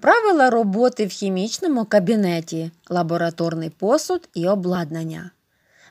Правила роботи в хімічному кабінеті, лабораторний посуд і обладнання.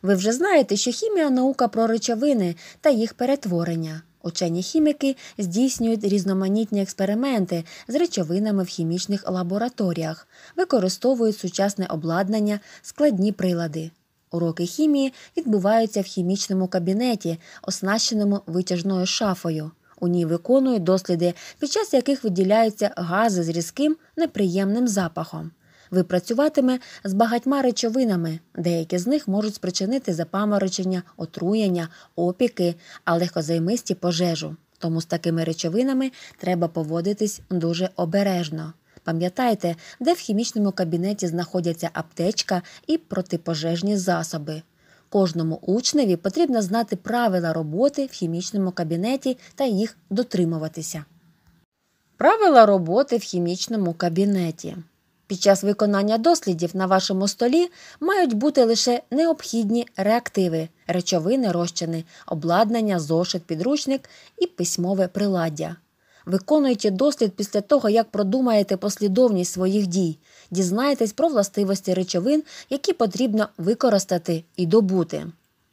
Ви вже знаєте, що хімія наука про речовини та їх перетворення. Учені хіміки здійснюють різноманітні експерименти з речовинами в хімічних лабораторіях, використовують сучасне обладнання, складні прилади. Уроки хімії відбуваються в хімічному кабінеті, оснащеному витяжною шафою. У ній виконує досліди, під час яких виділяються гази з різким неприємним запахом. Випрацюватиме з багатьма речовинами, деякі з них можуть спричинити запаморочення, отруєння, опіки, а легкозаймисті пожежу. Тому з такими речовинами треба поводитись дуже обережно. Пам'ятайте, де в хімічному кабінеті знаходяться аптечка і протипожежні засоби. Кожному учневі потрібно знати правила роботи в хімічному кабінеті та їх дотримуватися. Правила роботи в хімічному кабінеті. Під час виконання дослідів на вашому столі мають бути лише необхідні реактиви, речовини розчини, обладнання, зошит, підручник і письмове приладдя. Виконуйте дослід після того, як продумаєте послідовність своїх дій, дізнайтесь про властивості речовин, які потрібно використати і добути.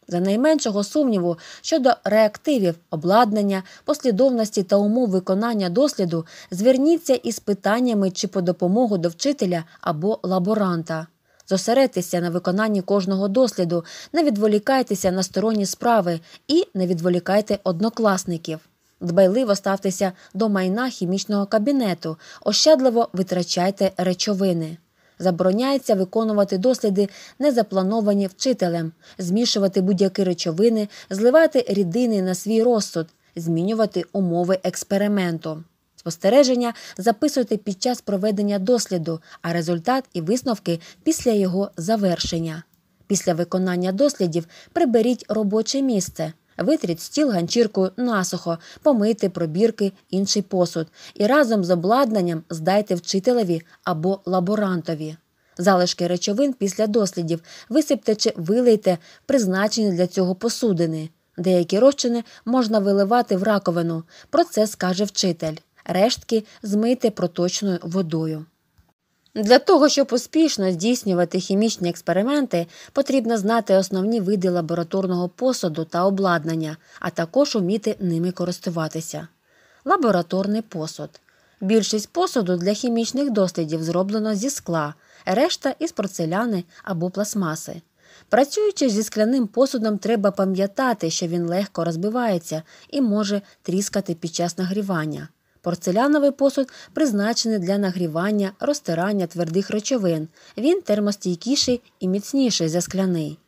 За найменшого сумніву щодо реактивів, обладнання, послідовності та умов виконання досліду, зверніться із питаннями чи по допомогу до вчителя або лаборанта. Зосередьтеся на виконанні кожного досліду, не відволікайтеся на сторонні справи і не відволікайте однокласників. Дбайливо ставтеся до майна хімічного кабінету, ощадливо витрачайте речовини. Забороняється виконувати досліди, не заплановані вчителем, змішувати будь-які речовини, зливати рідини на свій розсуд, змінювати умови експерименту. Спостереження записуйте під час проведення досліду, а результат і висновки після його завершення. Після виконання дослідів приберіть робоче місце витріть стіл ганчіркою насухо, помийте пробірки, інший посуд і разом з обладнанням здайте вчителеві або лаборантові. Залишки речовин після дослідів висипте чи вилийте призначені для цього посудини. Деякі розчини можна виливати в раковину. Про це скаже вчитель. Рештки змийте проточною водою. Для того, щоб успішно здійснювати хімічні експерименти, потрібно знати основні види лабораторного посуду та обладнання, а також уміти ними користуватися. Лабораторний посуд. Більшість посуду для хімічних дослідів зроблено зі скла, решта із порцеляни або пластмаси. Працюючи зі скляним посудом, треба пам'ятати, що він легко розбивається і може тріскати під час нагрівання. Порцеляновий посуд призначений для нагрівання, розтирання твердих речовин. Він термостійкіший і міцніший за скляний.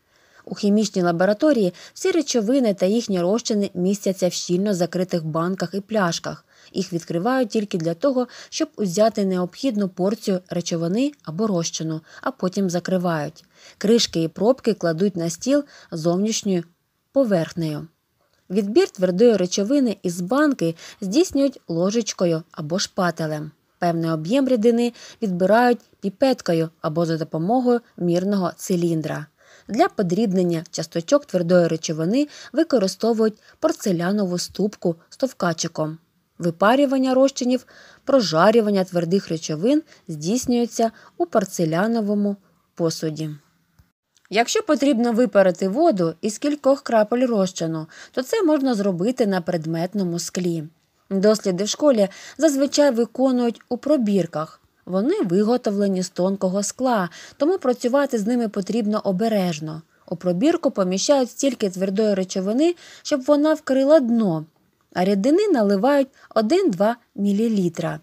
У хімічній лабораторії всі речовини та їхні розчини містяться в щільно закритих банках і пляшках. Їх відкривають тільки для того, щоб узяти необхідну порцію речовини або розчину, а потім закривають. Кришки і пробки кладуть на стіл зовнішньою поверхнею. Відбір твердої речовини із банки здійснюють ложечкою або шпателем. Певний об'єм рідини відбирають піпеткою або за допомогою мірного циліндра. Для подрібнення часточок твердої речовини використовують порцелянову ступку з товкачиком. Випарювання розчинів, прожарювання твердих речовин здійснюється у порцеляновому посуді. Якщо потрібно випарити воду із кількох крапель розчину, то це можна зробити на предметному склі. Досліди в школі зазвичай виконують у пробірках. Вони виготовлені з тонкого скла, тому працювати з ними потрібно обережно. У пробірку поміщають стільки твердої речовини, щоб вона вкрила дно, а рідини наливають 1-2 мл.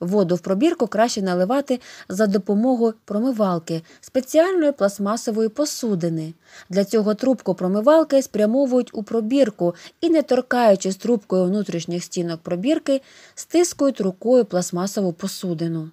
Воду в пробірку краще наливати за допомогою промивалки спеціальної пластмасової посудини. Для цього трубку промивалки спрямовують у пробірку і, не торкаючись трубкою внутрішніх стінок пробірки, стискують рукою пластмасову посудину.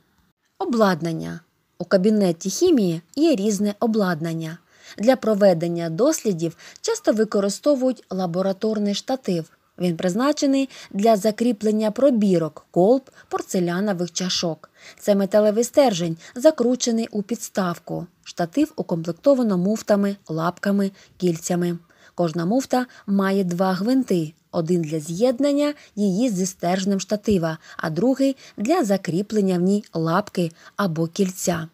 Обладнання. У кабінеті хімії є різне обладнання. Для проведення дослідів часто використовують лабораторний штатив, він призначений для закріплення пробірок, колб, порцелянових чашок. Це металевий стержень, закручений у підставку. Штатив укомплектовано муфтами, лапками, кільцями. Кожна муфта має два гвинти: один для з'єднання її зі стержнем штатива, а другий для закріплення в ній лапки або кільця.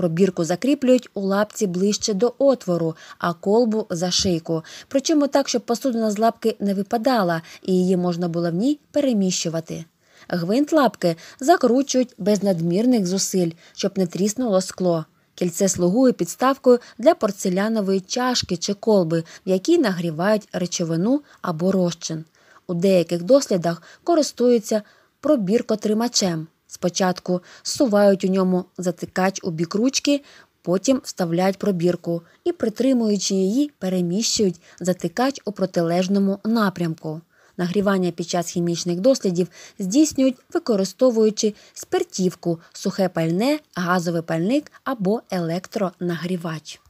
Пробірку закріплюють у лапці ближче до отвору, а колбу за шийку. Причому так, щоб посудина з лапки не випадала, і її можна було в ній переміщувати. Гвинт лапки закручують без надмірних зусиль, щоб не тріснуло скло. Кільце слугує підставкою для порцелянової чашки чи колби, в якій нагрівають речовину або розчин. У деяких дослідах користуються пробіркотримачем. Спочатку сувають у ньому затикач у бік ручки, потім вставляють пробірку і, притримуючи її, переміщують затикач у протилежному напрямку. Нагрівання під час хімічних дослідів здійснюють, використовуючи спиртівку, сухе пальне, газовий пальник або електронагрівач.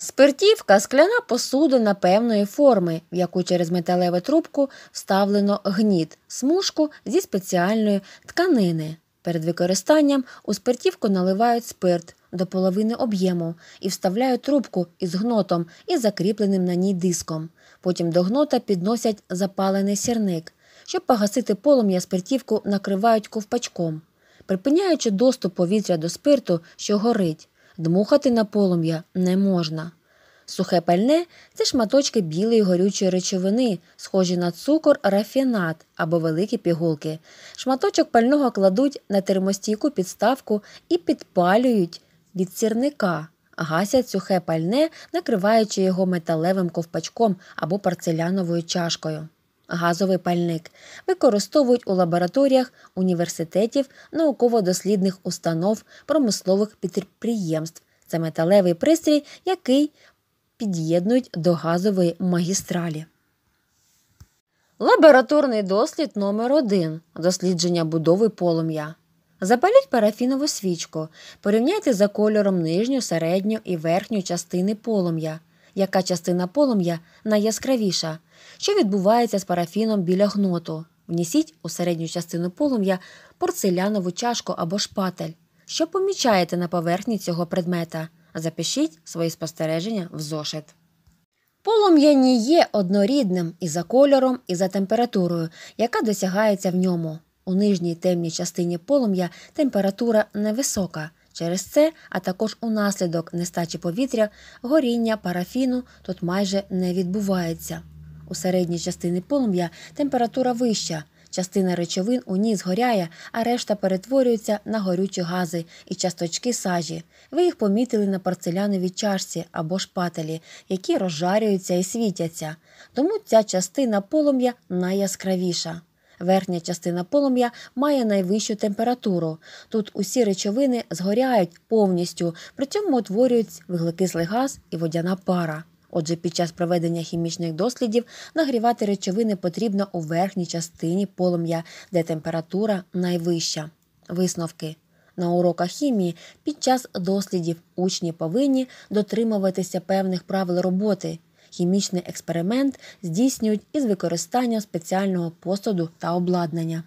Спиртівка скляна посудина певної форми, в яку через металеву трубку вставлено гніт, смужку зі спеціальної тканини. Перед використанням у спиртівку наливають спирт до половини об'єму і вставляють трубку із гнотом і закріпленим на ній диском. Потім до гнота підносять запалений сірник. Щоб погасити полум'я спиртівку накривають ковпачком, припиняючи доступ повітря до спирту, що горить дмухати на полум'я не можна. Сухе пальне це шматочки білої горючої речовини, схожі на цукор, рафінат або великі пігулки. Шматочок пального кладуть на термостійку підставку і підпалюють від сірника, гасять сухе пальне, накриваючи його металевим ковпачком або парцеляновою чашкою газовий пальник використовують у лабораторіях університетів, науково-дослідних установ, промислових підприємств. Це металевий пристрій, який під'єднують до газової магістралі. Лабораторний дослід номер 1 дослідження будови полум'я. Запаліть парафінову свічку. Порівняйте за кольором нижню, середню і верхню частини полум'я яка частина полум'я найяскравіша, що відбувається з парафіном біля гноту. Внісіть у середню частину полум'я порцелянову чашку або шпатель. Що помічаєте на поверхні цього предмета? Запишіть свої спостереження в зошит. Полум'я не є однорідним і за кольором, і за температурою, яка досягається в ньому. У нижній темній частині полум'я температура невисока, Через це, а також унаслідок нестачі повітря, горіння парафіну тут майже не відбувається. У середній частині полум'я температура вища, частина речовин у ній згоряє, а решта перетворюється на горючі гази і часточки сажі. Ви їх помітили на порцеляновій чашці або шпателі, які розжарюються і світяться. Тому ця частина полум'я найяскравіша. Верхня частина полум'я має найвищу температуру. Тут усі речовини згоряють повністю, при цьому утворюють вуглекислий газ і водяна пара. Отже, під час проведення хімічних дослідів нагрівати речовини потрібно у верхній частині полум'я, де температура найвища. Висновки на уроках хімії під час дослідів учні повинні дотримуватися певних правил роботи хімічний експеримент здійснюють із використанням спеціального посуду та обладнання.